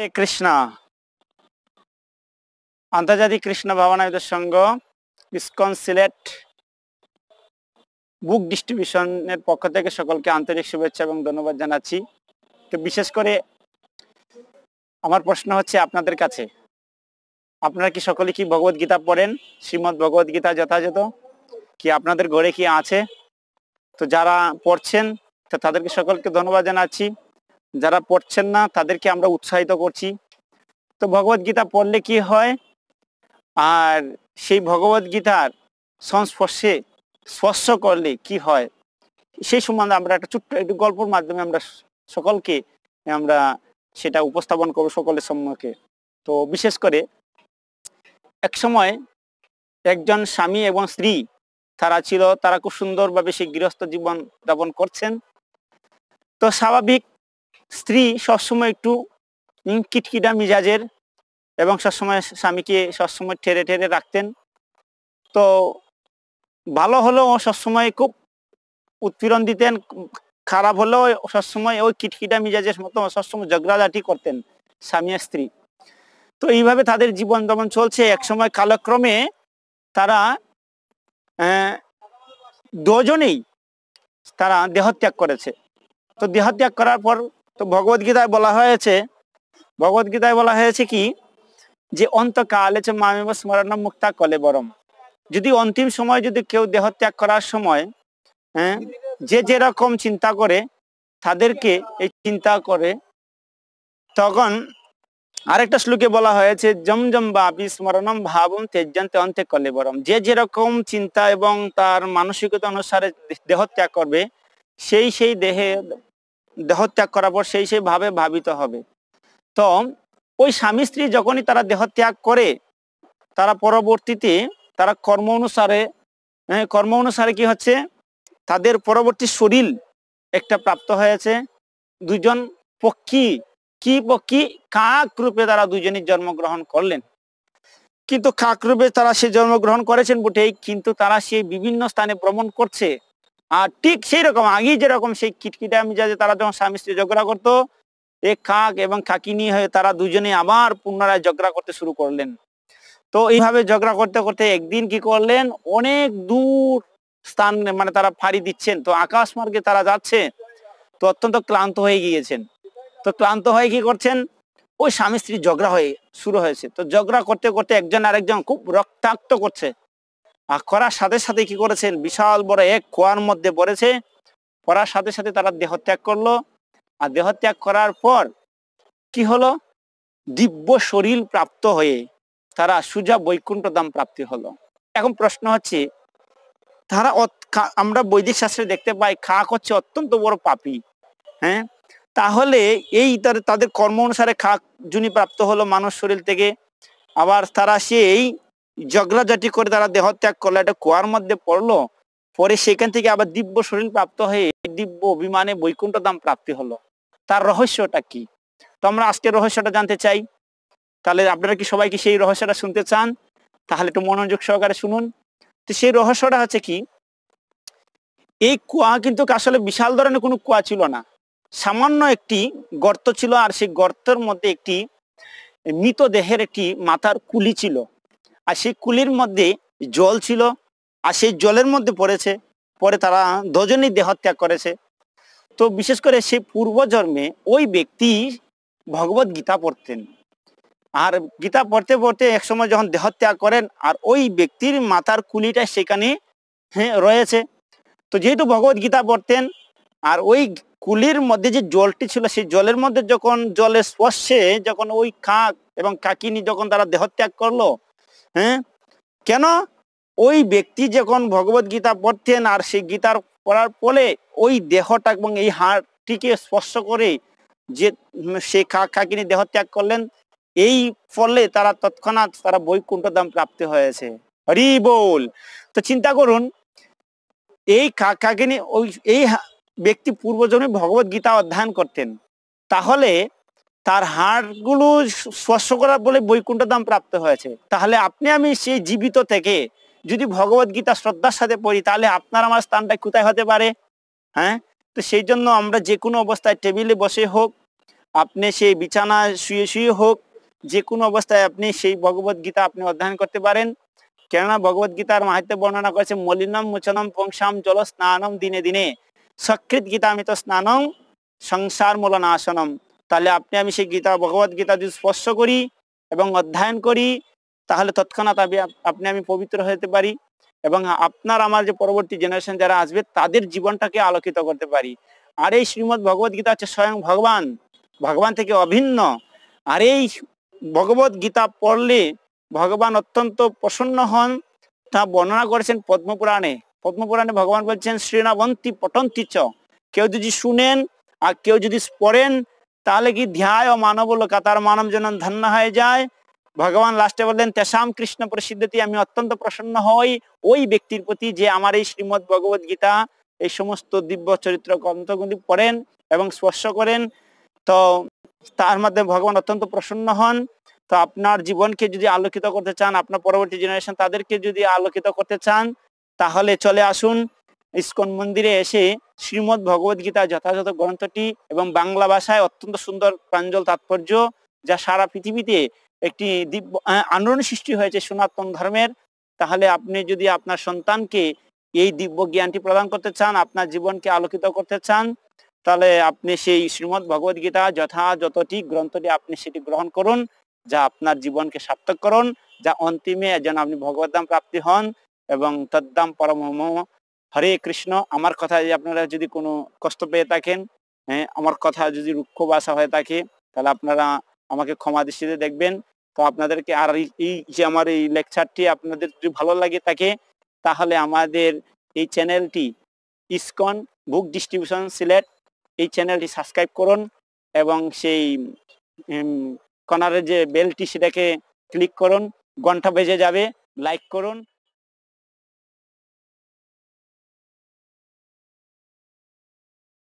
এ কৃষ্ণা আন্তর্জাতিক কৃষ্ণ ভাবনায়ুদের সংঘ ইসকন সিলেট বুক ডিস্ট্রিবিউশনের পক্ষ থেকে সকলকে আন্তরিক শুভেচ্ছা এবং ধন্যবাদ জানাচ্ছি তো বিশেষ করে আমার প্রশ্ন হচ্ছে আপনাদের কাছে আপনারা কি সকলে কি ভগবত গীতা পড়েন শ্রীমৎ ভগবত গীতা যথাযথ কি আপনাদের ঘরে কি আছে তো যারা পড়ছেন তো তাদেরকে সকলকে ধন্যবাদ জানাচ্ছি যারা পড়ছেন না তাদেরকে আমরা উৎসাহিত করছি তো ভগবত গীতা পড়লে কি হয় আর সেই ভগবদ্গীতার গীতার সংস্পর্শে স্পর্শ করলে কি হয় সেই সম্বন্ধে আমরা একটা ছোট্ট একটু গল্পর মাধ্যমে আমরা সকলকে আমরা সেটা উপস্থাপন করবো সকলের সম্মুখে তো বিশেষ করে এক সময় একজন স্বামী এবং স্ত্রী তারা ছিল তারা খুব সুন্দরভাবে সেই গৃহস্থ জীবন যাপন করছেন তো স্বাভাবিক স্ত্রী সবসময় একটু কিটকিটা মিজাজের এবং সবসময় স্বামীকে সবসময় ঠেরে ঠেরে রাখতেন তো ভালো হলেও সবসময় খুব উৎপীড়ন দিতেন খারাপ হলেও সবসময় ওই কিটকিটা মিজাজের মতো সবসময় ঝগড়াঝাটি করতেন স্বামী স্ত্রী তো এইভাবে তাদের জীবন যেমন চলছে একসময় কালক্রমে তারা দুজনেই তারা দেহত্যাগ করেছে তো দেহত্যাগ করার পর তো ভগবত গীতায় বলা হয়েছে ভগবত গীতায় বলা হয়েছে কি যে অন্তকালে যে মামেব স্মরণ মুক্তা কলে বরম যদি অন্তিম সময় যদি কেউ দেহত্যাগ করার সময় হ্যাঁ যে যেরকম চিন্তা করে তাদেরকে এই চিন্তা করে তখন আরেকটা শ্লোকে বলা হয়েছে জমজম বাপি স্মরণম ভাবম তেজান্তে অন্তে কলে বরম যে যেরকম চিন্তা এবং তার মানসিকতা অনুসারে দেহত্যাগ করবে সেই সেই দেহে দেহত্যাগ করার পর সেই সেইভাবে ভাবিত হবে তো ওই স্বামী স্ত্রী যখনই তারা দেহত্যাগ করে তারা পরবর্তীতে তারা কর্ম অনুসারে হ্যাঁ কর্ম অনুসারে কি হচ্ছে তাদের পরবর্তী শরীর একটা প্রাপ্ত হয়েছে দুজন পক্ষী কি পক্ষী কাক রূপে তারা দুজনই জন্মগ্রহণ করলেন কিন্তু কাক রূপে তারা সে জন্মগ্রহণ করেছেন বটেই কিন্তু তারা সে বিভিন্ন স্থানে ভ্রমণ করছে ঠিক সেই রকম আগে যেরকম সেই কিটকিটা মিজাজে তারা যখন স্বামী স্ত্রী ঝগড়া করতো এক খাক এবং খাকিনি হয়ে তারা দুজনে আবার পুনরায় ঝগড়া করতে শুরু করলেন তো এইভাবে ঝগড়া করতে করতে একদিন কি করলেন অনেক দূর স্থান মানে তারা ফাড়ি দিচ্ছেন তো আকাশ মার্গে তারা যাচ্ছে তো অত্যন্ত ক্লান্ত হয়ে গিয়েছেন তো ক্লান্ত হয়ে কি করছেন ওই স্বামী স্ত্রী ঝগড়া হয়ে শুরু হয়েছে তো ঝগড়া করতে করতে একজন আরেকজন খুব রক্তাক্ত করছে আর করার সাথে সাথে কি করেছেন বিশাল বড় এক কুয়ার মধ্যে পড়েছে পড়ার সাথে সাথে তারা দেহত্যাগ করলো আর দেহত্যাগ করার পর কি হলো দিব্য শরীর প্রাপ্ত হয়ে তারা সুজা বৈকুণ্ঠ দাম প্রাপ্তি হলো এখন প্রশ্ন হচ্ছে তারা আমরা বৈদিক শাস্ত্রে দেখতে পাই খাক হচ্ছে অত্যন্ত বড় পাপি হ্যাঁ তাহলে এই তাদের কর্ম অনুসারে খাক জুনি প্রাপ্ত হলো মানুষ শরীর থেকে আবার তারা সেই ঝগড়াঝাটি করে তারা দেহ ত্যাগ করলো একটা কুয়ার মধ্যে পড়লো পরে সেখান থেকে আবার দিব্য শরীর প্রাপ্ত হয়ে দিব্য অভিমানে বৈকুণ্ঠ দাম প্রাপ্তি হলো তার রহস্যটা কি তো আমরা আজকে রহস্যটা জানতে চাই তাহলে আপনারা কি সবাই কি সেই রহস্যটা শুনতে চান তাহলে একটু মনোযোগ সহকারে শুনুন তো সেই রহস্যটা হচ্ছে কি এই কুয়া কিন্তু আসলে বিশাল ধরনের কোনো কুয়া ছিল না সামান্য একটি গর্ত ছিল আর সেই গর্তের মধ্যে একটি মৃতদেহের একটি মাথার কুলি ছিল আর সেই কুলির মধ্যে জল ছিল আর সেই জলের মধ্যে পড়েছে পরে তারা দুজনই দেহত্যাগ করেছে তো বিশেষ করে সেই পূর্বজন্মে ওই ব্যক্তি ভগবত গীতা পড়তেন আর গীতা পড়তে পড়তে একসময় যখন দেহত্যাগ করেন আর ওই ব্যক্তির মাথার কুলিটা সেখানে হ্যাঁ রয়েছে তো যেহেতু ভগবত গীতা পড়তেন আর ওই কুলির মধ্যে যে জলটি ছিল সেই জলের মধ্যে যখন জলের স্পর্শে যখন ওই কাক এবং কাকিনি যখন তারা দেহত্যাগ করলো হ্যাঁ কেন ওই ব্যক্তি যখন ভগবত গীতা পড়তেন আর সেই গীতার পড়ার ফলে ওই দেহটা এবং এই হাড়টিকে স্পর্শ করে যে সে কাকিনী দেহ ত্যাগ করলেন এই ফলে তারা তৎক্ষণাৎ তারা বৈকুণ্ঠ দাম প্রাপ্ত হয়েছে হরি বল তো চিন্তা করুন এই কাকিনী ওই এই ব্যক্তি পূর্বজন্মে ভগবত গীতা অধ্যয়ন করতেন তাহলে তার হাড়গুলো স্পর্শ করা বলে বৈকুণ্ঠ দাম প্রাপ্ত হয়েছে তাহলে আপনি আমি সেই জীবিত থেকে যদি ভগবত গীতা শ্রদ্ধার সাথে পড়ি তাহলে আপনার আমার স্থানটা কোথায় হতে পারে হ্যাঁ তো সেই জন্য আমরা যে কোনো অবস্থায় টেবিলে বসে হোক আপনি সেই বিছানা শুয়ে শুয়ে হোক যে কোনো অবস্থায় আপনি সেই ভগবত গীতা আপনি অধ্যয়ন করতে পারেন কেননা ভগবত গীতার মাহাত্ম বর্ণনা করেছে মলিনম মোচনম পংসাম জল স্নানম দিনে দিনে সকৃত গীতা আমি তো স্নানম সংসার মূলনাশনম তাহলে আপনি আমি সেই গীতা ভগবত গীতা যদি স্পর্শ করি এবং অধ্যয়ন করি তাহলে তৎক্ষণাৎ আমি আপনি আমি পবিত্র হতে পারি এবং আপনার আমার যে পরবর্তী জেনারেশন যারা আসবে তাদের জীবনটাকে আলোকিত করতে পারি আর এই শ্রীমদ ভগবত গীতা হচ্ছে স্বয়ং ভগবান ভগবান থেকে অভিন্ন আর এই ভগবত গীতা পড়লে ভগবান অত্যন্ত প্রসন্ন হন তা বর্ণনা করেছেন পদ্মপুরাণে পদ্মপুরাণে ভগবান বলছেন শ্রীনাবন্তী পটন্তি চ কেউ যদি শুনেন আর কেউ যদি পড়েন তাহলে কি ধ্যায় ও মানব তার মানব যেন ধন্য হয়ে যায় ভগবান লাস্টে বললেন তেসাম কৃষ্ণ প্রসিদ্ধতি আমি অত্যন্ত প্রসন্ন হই ওই ব্যক্তির প্রতি যে আমার এই শ্রীমদ ভগবত গীতা এই সমস্ত দিব্য চরিত্র গ্রন্থগুলি পড়েন এবং স্পর্শ করেন তো তার মধ্যে ভগবান অত্যন্ত প্রসন্ন হন তো আপনার জীবনকে যদি আলোকিত করতে চান আপনার পরবর্তী জেনারেশন তাদেরকে যদি আলোকিত করতে চান তাহলে চলে আসুন ইস্কন মন্দিরে এসে শ্রীমদ ভগবদ গীতা যথাযথ গ্রন্থটি এবং বাংলা ভাষায় অত্যন্ত সুন্দর প্রাঞ্জল তাৎপর্য যা সারা পৃথিবীতে একটি দিব্য আন্দোলন সৃষ্টি হয়েছে সনাতন ধর্মের তাহলে আপনি যদি আপনার সন্তানকে এই দিব্য জ্ঞানটি প্রদান করতে চান আপনার জীবনকে আলোকিত করতে চান তাহলে আপনি সেই শ্রীমদ ভগবদ গীতা যথাযথটি গ্রন্থটি আপনি সেটি গ্রহণ করুন যা আপনার জীবনকে সার্থক করুন যা অন্তিমে যেন আপনি ভগবদ্দাম প্রাপ্তি হন এবং তদ্দাম পরমহম হরে কৃষ্ণ আমার কথা আপনারা যদি কোনো কষ্ট পেয়ে থাকেন হ্যাঁ আমার কথা যদি রুক্ষ বাসা হয়ে থাকে তাহলে আপনারা আমাকে ক্ষমা দৃষ্টিতে দেখবেন তো আপনাদেরকে আর এই যে আমার এই লেকচারটি আপনাদের যদি ভালো লাগে থাকে তাহলে আমাদের এই চ্যানেলটি ইসকন বুক ডিস্ট্রিবিউশন সিলেট এই চ্যানেলটি সাবস্ক্রাইব করুন এবং সেই কনারের যে বেলটি সেটাকে ক্লিক করুন ঘন্টা বেজে যাবে লাইক করুন